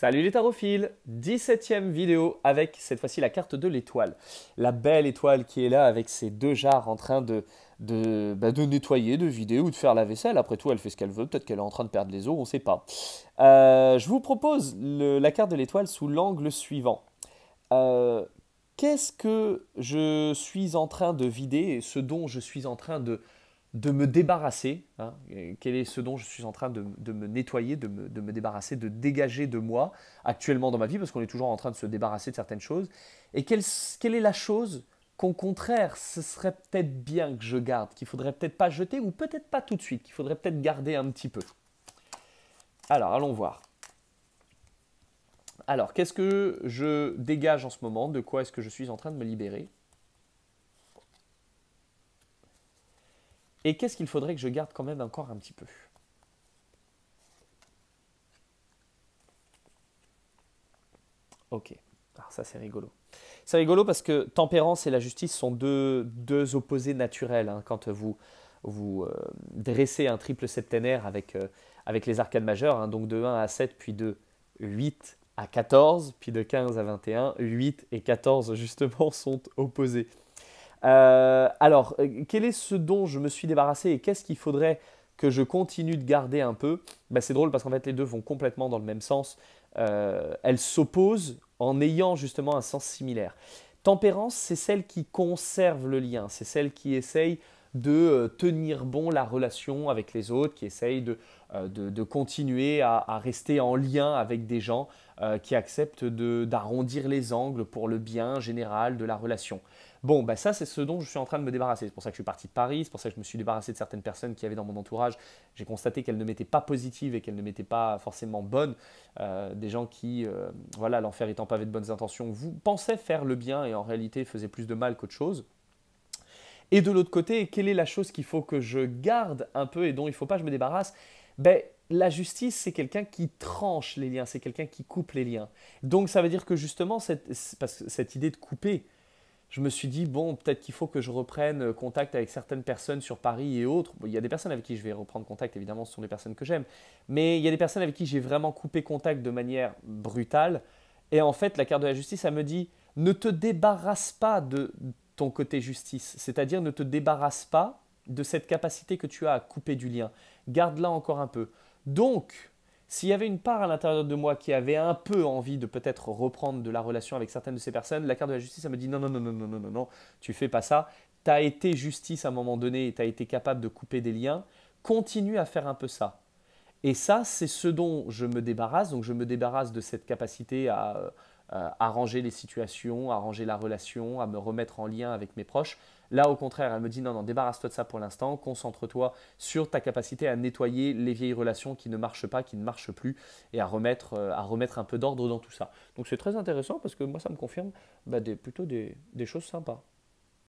Salut les tarophiles 17ème vidéo avec cette fois-ci la carte de l'étoile. La belle étoile qui est là avec ses deux jarres en train de, bah, de, nettoyer, de vider ou de faire la vaisselle. Après tout, elle fait ce qu'elle veut, peut-être qu'elle est en train de perdre les os, on ne sait pas. Euh, je vous propose la carte de l'étoile sous l'angle suivant. Euh, qu'est-ce que je suis en train de vider, ce dont je suis en train de, de me débarrasser, hein, quel est ce dont je suis en train de, me nettoyer, de me, débarrasser, de dégager de moi actuellement dans ma vie, parce qu'on est toujours en train de se débarrasser de certaines choses, et quelle, est la chose qu'au contraire, ce serait peut-être bien que je garde, qu'il faudrait peut-être pas jeter, ou peut-être pas tout de suite, qu'il faudrait peut-être garder un petit peu. Alors, allons voir. Alors, qu'est-ce que je dégage en ce moment De quoi est-ce que je suis en train de me libérer Et qu'est-ce qu'il faudrait que je garde quand même encore un petit peu Ok, alors ah, ça c'est rigolo. C'est rigolo parce que tempérance et la justice sont deux, opposés naturels. Hein. quand vous, vous euh, dressez un triple septénaire avec, euh, avec les arcades majeures, hein, donc de 1 à 7, puis de 8 à 14, puis de 15 à 21, 8 et 14 justement sont opposés. Euh, alors, euh, quel est ce dont je me suis débarrassé et qu'est-ce qu'il faudrait que je continue de garder un peu bah, C'est drôle parce qu'en fait, les deux vont complètement dans le même sens. Euh, elles s'opposent en ayant justement un sens similaire. Tempérance, c'est celle qui conserve le lien, c'est celle qui essaye de euh, tenir bon la relation avec les autres, qui essayent de, euh, continuer à, rester en lien avec des gens euh, qui acceptent d'arrondir les angles pour le bien général de la relation. Bon, bah ça c'est ce dont je suis en train de me débarrasser. C'est pour ça que je suis parti de Paris, c'est pour ça que je me suis débarrassé de certaines personnes qui avaient dans mon entourage. J'ai constaté qu'elles ne m'étaient pas positives et qu'elles ne m'étaient pas forcément bonnes. des gens qui, voilà, l'enfer étant pavé de bonnes intentions, vous pensaient faire le bien et en réalité faisaient plus de mal qu'autre chose. Et de l'autre côté, quelle est la chose qu'il faut que je garde un peu et dont il ne faut pas que je me débarrasse ben, la justice, c'est quelqu'un qui tranche les liens, c'est quelqu'un qui coupe les liens. Donc ça veut dire que justement, cette, parce que cette idée de couper, je me suis dit, bon, peut-être qu'il faut que je reprenne contact avec certaines personnes sur Paris et autres. il y a des personnes avec qui je vais reprendre contact, évidemment, ce sont des personnes que j'aime. Mais il y a des personnes avec qui j'ai vraiment coupé contact de manière brutale. Et en fait, la carte de la justice, elle me dit, ne te débarrasse pas de ton côté justice. C'est-à-dire ne te débarrasse pas de cette capacité que tu as à couper du lien. Garde-la encore un peu. Donc, s'il y avait une part à l'intérieur de moi qui avait un peu envie de peut-être reprendre de la relation avec certaines de ces personnes, la carte de la justice, elle me dit non, non, non, non, non, non, non, non, tu fais pas ça. Tu as été justice à un moment donné et tu as été capable de couper des liens. Continue à faire un peu ça. Et ça, c'est ce dont je me débarrasse. Donc, je me débarrasse de cette capacité à euh, arranger les situations, arranger la relation, à me remettre en lien avec mes proches. Là, au contraire, elle me dit non, non, débarrasse-toi de ça pour l'instant, concentre-toi sur ta capacité à nettoyer les vieilles relations qui ne marchent pas, qui ne marchent plus, et à remettre, euh, à remettre un peu d'ordre dans tout ça. Donc c'est très intéressant parce que moi, ça me confirme bah, plutôt des, des choses sympas.